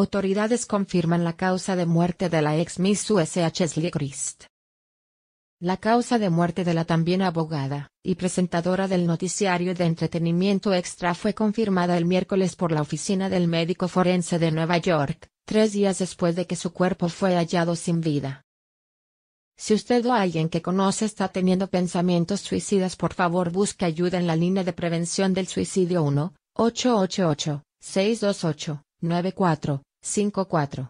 Autoridades confirman la causa de muerte de la ex Miss USH Christ. La causa de muerte de la también abogada y presentadora del noticiario de entretenimiento extra fue confirmada el miércoles por la oficina del médico forense de Nueva York, tres días después de que su cuerpo fue hallado sin vida. Si usted o alguien que conoce está teniendo pensamientos suicidas, por favor busque ayuda en la línea de prevención del suicidio 1-888-628-94 5.4.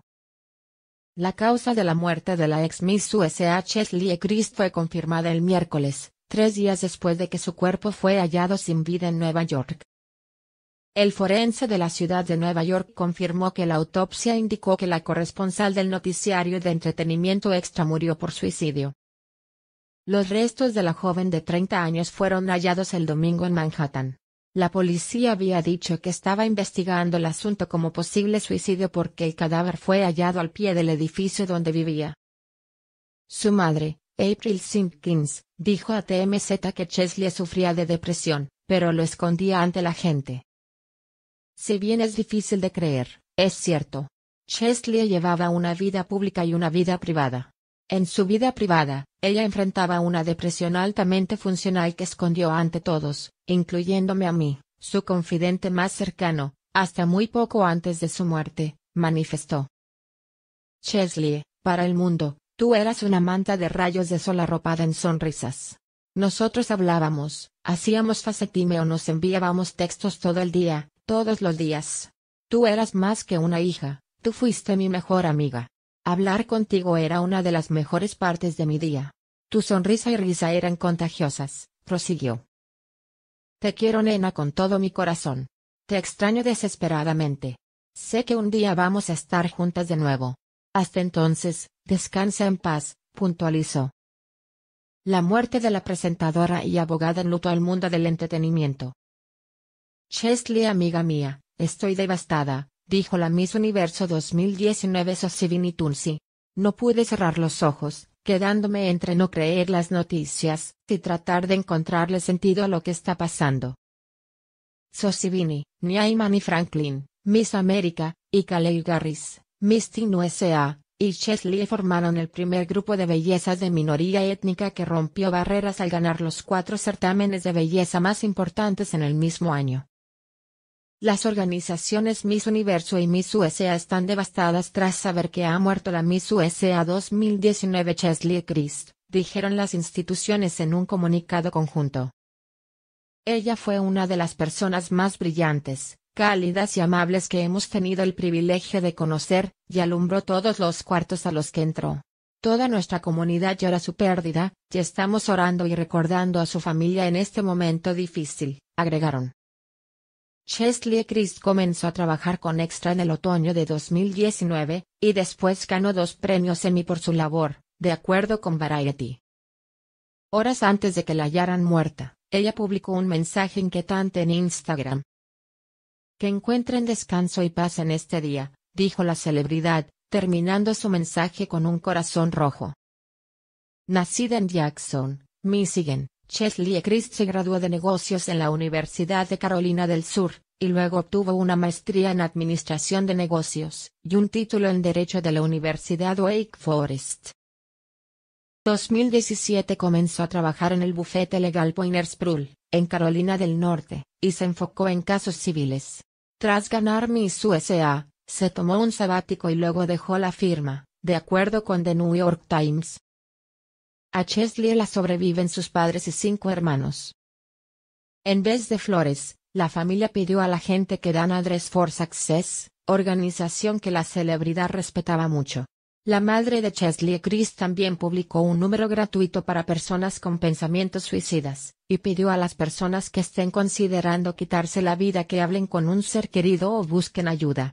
La causa de la muerte de la ex Miss USA Lee Christ fue confirmada el miércoles, tres días después de que su cuerpo fue hallado sin vida en Nueva York. El forense de la ciudad de Nueva York confirmó que la autopsia indicó que la corresponsal del noticiario de entretenimiento extra murió por suicidio. Los restos de la joven de 30 años fueron hallados el domingo en Manhattan. La policía había dicho que estaba investigando el asunto como posible suicidio porque el cadáver fue hallado al pie del edificio donde vivía. Su madre, April Simpkins, dijo a TMZ que Chesley sufría de depresión, pero lo escondía ante la gente. Si bien es difícil de creer, es cierto. Chesley llevaba una vida pública y una vida privada. En su vida privada, ella enfrentaba una depresión altamente funcional que escondió ante todos, incluyéndome a mí, su confidente más cercano, hasta muy poco antes de su muerte, manifestó. Chesley, para el mundo, tú eras una manta de rayos de sol arropada en sonrisas. Nosotros hablábamos, hacíamos facetime o nos enviábamos textos todo el día, todos los días. Tú eras más que una hija, tú fuiste mi mejor amiga. Hablar contigo era una de las mejores partes de mi día. Tu sonrisa y risa eran contagiosas, prosiguió. Te quiero nena con todo mi corazón. Te extraño desesperadamente. Sé que un día vamos a estar juntas de nuevo. Hasta entonces, descansa en paz, puntualizó. La muerte de la presentadora y abogada enlutó al mundo del entretenimiento. Chesley amiga mía, estoy devastada, dijo la Miss Universo 2019 Sosivini Tunsi. No pude cerrar los ojos, quedándome entre no creer las noticias y tratar de encontrarle sentido a lo que está pasando. Niaiman y Franklin, Miss América, y Kalei Garris, Miss Teen USA, y Chesley formaron el primer grupo de bellezas de minoría étnica que rompió barreras al ganar los cuatro certámenes de belleza más importantes en el mismo año. Las organizaciones Miss Universo y Miss USA están devastadas tras saber que ha muerto la Miss USA 2019 Chesley Christ, dijeron las instituciones en un comunicado conjunto. Ella fue una de las personas más brillantes, cálidas y amables que hemos tenido el privilegio de conocer, y alumbró todos los cuartos a los que entró. Toda nuestra comunidad llora su pérdida, y estamos orando y recordando a su familia en este momento difícil, agregaron. Chesley Chris comenzó a trabajar con Extra en el otoño de 2019, y después ganó dos premios Emmy por su labor, de acuerdo con Variety. Horas antes de que la hallaran muerta, ella publicó un mensaje inquietante en Instagram. Que encuentren descanso y paz en este día, dijo la celebridad, terminando su mensaje con un corazón rojo. Nacida en Jackson, Michigan, Chesley Christ se graduó de negocios en la Universidad de Carolina del Sur, y luego obtuvo una maestría en Administración de Negocios, y un título en Derecho de la Universidad Wake Forest. 2017 comenzó a trabajar en el bufete legal Poiners Sprull, en Carolina del Norte, y se enfocó en casos civiles. Tras ganar Miss USA, se tomó un sabático y luego dejó la firma, de acuerdo con The New York Times. A Chesley la sobreviven sus padres y cinco hermanos. En vez de flores, la familia pidió a la gente que dan Dress for Access, organización que la celebridad respetaba mucho. La madre de Chesley Chris también publicó un número gratuito para personas con pensamientos suicidas, y pidió a las personas que estén considerando quitarse la vida que hablen con un ser querido o busquen ayuda.